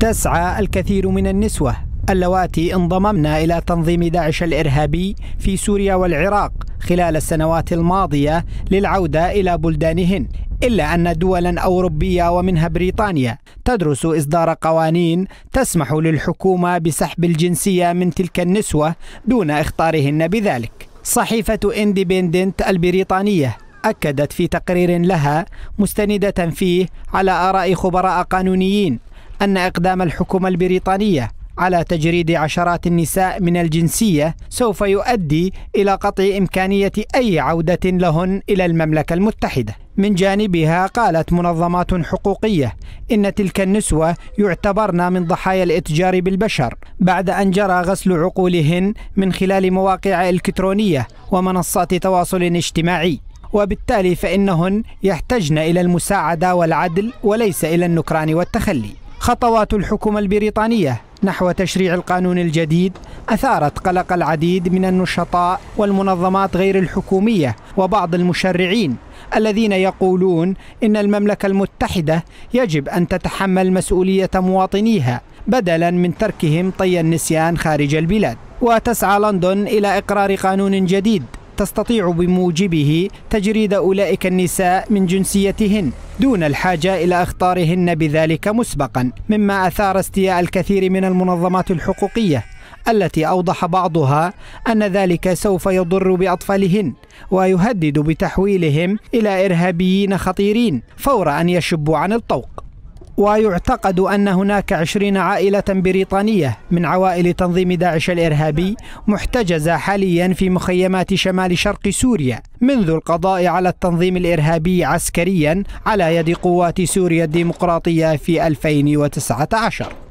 تسعى الكثير من النسوة اللواتي انضممن إلى تنظيم داعش الإرهابي في سوريا والعراق خلال السنوات الماضية للعودة إلى بلدانهن إلا أن دولا أوروبية ومنها بريطانيا تدرس إصدار قوانين تسمح للحكومة بسحب الجنسية من تلك النسوة دون إخطارهن بذلك صحيفة إندبندنت البريطانية أكدت في تقرير لها مستندة فيه على آراء خبراء قانونيين أن إقدام الحكومة البريطانية على تجريد عشرات النساء من الجنسية سوف يؤدي إلى قطع إمكانية أي عودة لهن إلى المملكة المتحدة. من جانبها قالت منظمات حقوقية إن تلك النسوة يعتبرن من ضحايا الإتجار بالبشر بعد أن جرى غسل عقولهن من خلال مواقع إلكترونية ومنصات تواصل اجتماعي. وبالتالي فإنهن يحتجن إلى المساعدة والعدل وليس إلى النكران والتخلي. خطوات الحكومة البريطانية نحو تشريع القانون الجديد أثارت قلق العديد من النشطاء والمنظمات غير الحكومية وبعض المشرعين الذين يقولون إن المملكة المتحدة يجب أن تتحمل مسؤولية مواطنيها بدلا من تركهم طي النسيان خارج البلاد وتسعى لندن إلى إقرار قانون جديد تستطيع بموجبه تجريد أولئك النساء من جنسيتهن دون الحاجة إلى أخطارهن بذلك مسبقا مما أثار استياء الكثير من المنظمات الحقوقية التي أوضح بعضها أن ذلك سوف يضر بأطفالهن ويهدد بتحويلهم إلى إرهابيين خطيرين فور أن يشبوا عن الطوق ويعتقد أن هناك عشرين عائلة بريطانية من عوائل تنظيم داعش الإرهابي محتجزة حاليا في مخيمات شمال شرق سوريا منذ القضاء على التنظيم الإرهابي عسكريا على يد قوات سوريا الديمقراطية في 2019